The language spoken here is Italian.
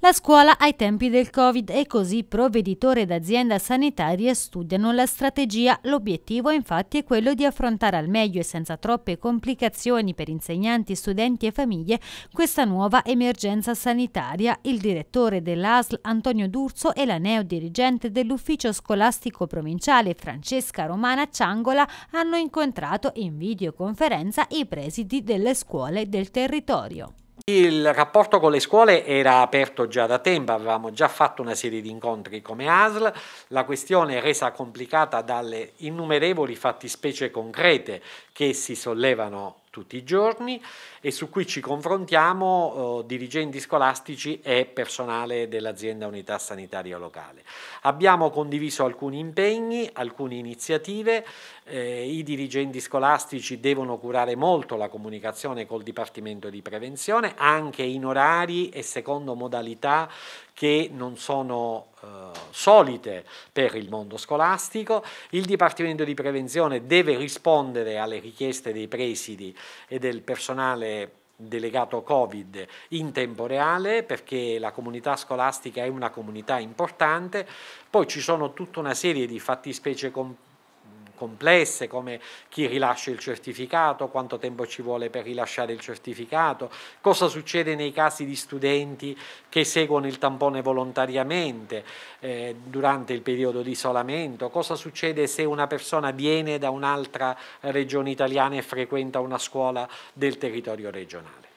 la scuola ai tempi del Covid e così provveditore ed azienda sanitaria studiano la strategia. L'obiettivo infatti è quello di affrontare al meglio e senza troppe complicazioni per insegnanti, studenti e famiglie questa nuova emergenza sanitaria. Il direttore dell'ASL Antonio D'Urso e la neodirigente dell'ufficio scolastico provinciale Francesca Romana Ciangola hanno incontrato in videoconferenza i presidi delle scuole del territorio. Il rapporto con le scuole era aperto già da tempo, avevamo già fatto una serie di incontri come ASL, la questione è resa complicata dalle innumerevoli fattispecie concrete che si sollevano tutti i giorni e su cui ci confrontiamo eh, dirigenti scolastici e personale dell'azienda unità sanitaria locale. Abbiamo condiviso alcuni impegni, alcune iniziative, eh, i dirigenti scolastici devono curare molto la comunicazione col Dipartimento di Prevenzione, anche in orari e secondo modalità che non sono eh, solite per il mondo scolastico. Il Dipartimento di Prevenzione deve rispondere alle richieste dei presidi e del personale delegato Covid in tempo reale perché la comunità scolastica è una comunità importante, poi ci sono tutta una serie di fattispecie complesse complesse come chi rilascia il certificato, quanto tempo ci vuole per rilasciare il certificato, cosa succede nei casi di studenti che seguono il tampone volontariamente eh, durante il periodo di isolamento, cosa succede se una persona viene da un'altra regione italiana e frequenta una scuola del territorio regionale.